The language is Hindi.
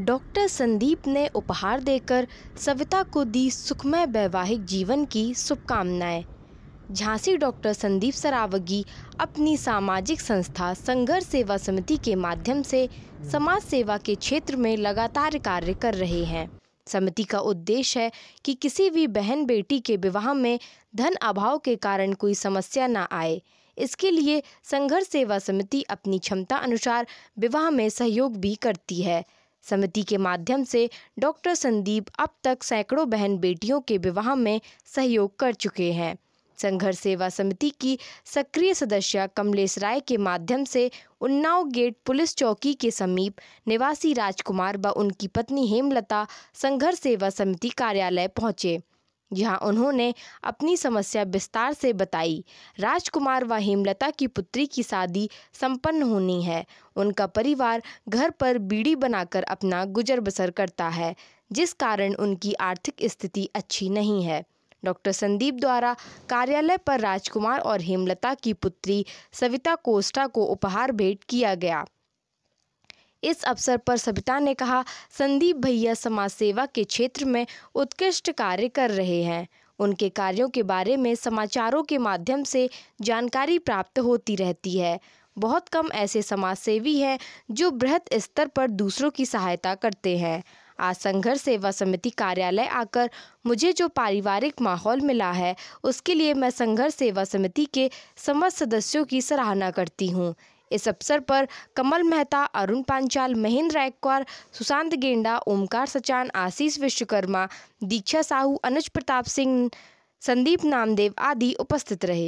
डॉक्टर संदीप ने उपहार देकर सविता को दी सुखमय वैवाहिक जीवन की शुभकामनाएं झांसी डॉक्टर संदीप सरावगी अपनी सामाजिक संस्था संघर्ष सेवा समिति के माध्यम से समाज सेवा के क्षेत्र में लगातार कार्य कर रहे हैं समिति का उद्देश्य है कि किसी भी बहन बेटी के विवाह में धन अभाव के कारण कोई समस्या ना आए इसके लिए संघर्ष सेवा समिति अपनी क्षमता अनुसार विवाह में सहयोग भी करती है समिति के माध्यम से डॉक्टर संदीप अब तक सैकड़ों बहन बेटियों के विवाह में सहयोग कर चुके हैं संघर्ष सेवा समिति की सक्रिय सदस्य कमलेश राय के माध्यम से उन्नाव गेट पुलिस चौकी के समीप निवासी राजकुमार व उनकी पत्नी हेमलता संघर्ष सेवा समिति कार्यालय पहुंचे यहाँ उन्होंने अपनी समस्या विस्तार से बताई राजकुमार व हेमलता की पुत्री की शादी संपन्न होनी है उनका परिवार घर पर बीड़ी बनाकर अपना गुजर बसर करता है जिस कारण उनकी आर्थिक स्थिति अच्छी नहीं है डॉक्टर संदीप द्वारा कार्यालय पर राजकुमार और हेमलता की पुत्री सविता कोस्टा को उपहार भेंट किया गया इस अवसर पर सविता ने कहा संदीप भैया समाज सेवा के क्षेत्र में उत्कृष्ट कार्य कर रहे हैं उनके कार्यों के बारे में समाचारों के माध्यम से जानकारी प्राप्त होती रहती है बहुत कम ऐसे समाजसेवी हैं जो बृहद स्तर पर दूसरों की सहायता करते हैं आज संघर्ष सेवा समिति कार्यालय आकर मुझे जो पारिवारिक माहौल मिला है उसके लिए मैं संघर्ष सेवा समिति के समस्त सदस्यों की सराहना करती हूँ इस अवसर पर कमल मेहता अरुण पांचाल महेंद्र एक्वार सुशांत गेंडा ओमकार सचान आशीष विश्वकर्मा दीक्षा साहू अनुज प्रताप सिंह संदीप नामदेव आदि उपस्थित रहे